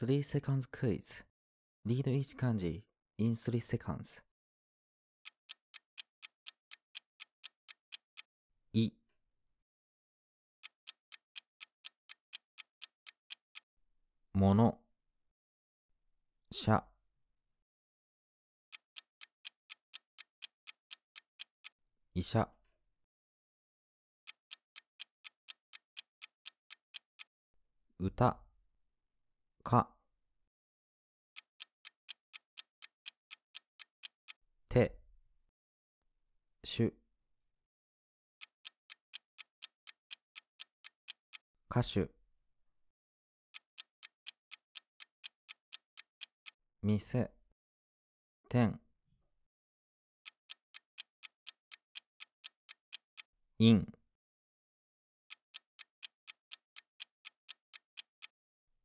3 seconds quiz. Read each kanji in 3 seconds. いものしゃ医者歌かてしゅ歌手店店院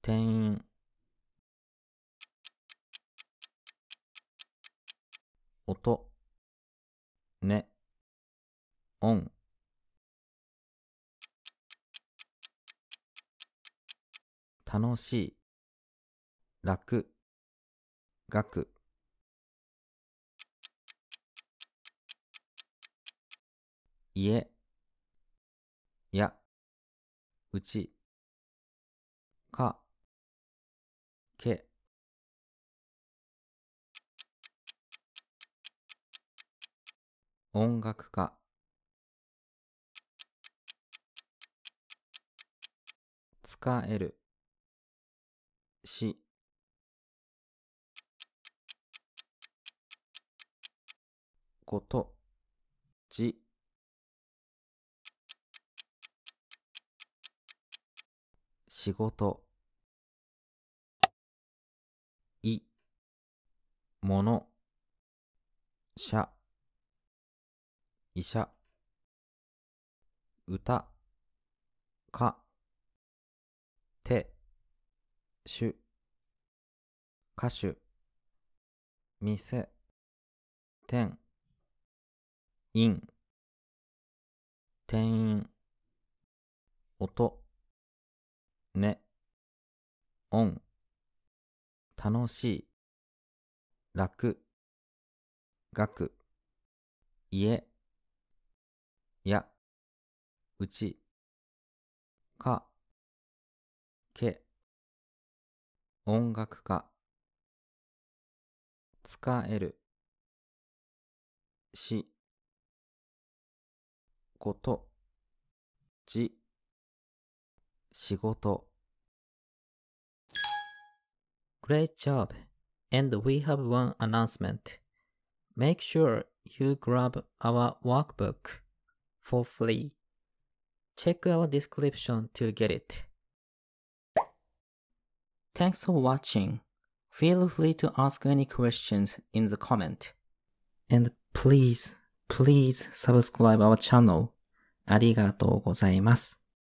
店員音、ね、音。楽しい、楽、楽。家、や、うち、か、音楽家使えるしことじ仕事いものしゃ医者歌か手手歌手店店員店員音ねオ楽しい楽学家や、うち、か、け、音楽家、使える、し、こと、じ、仕事。Great job! And we have one announcement. Make sure you grab our workbook. for free. Check our description to get it. Thanks for watching. Feel free to ask any questions in the comment. And please, please subscribe our channel. ありがとうございます。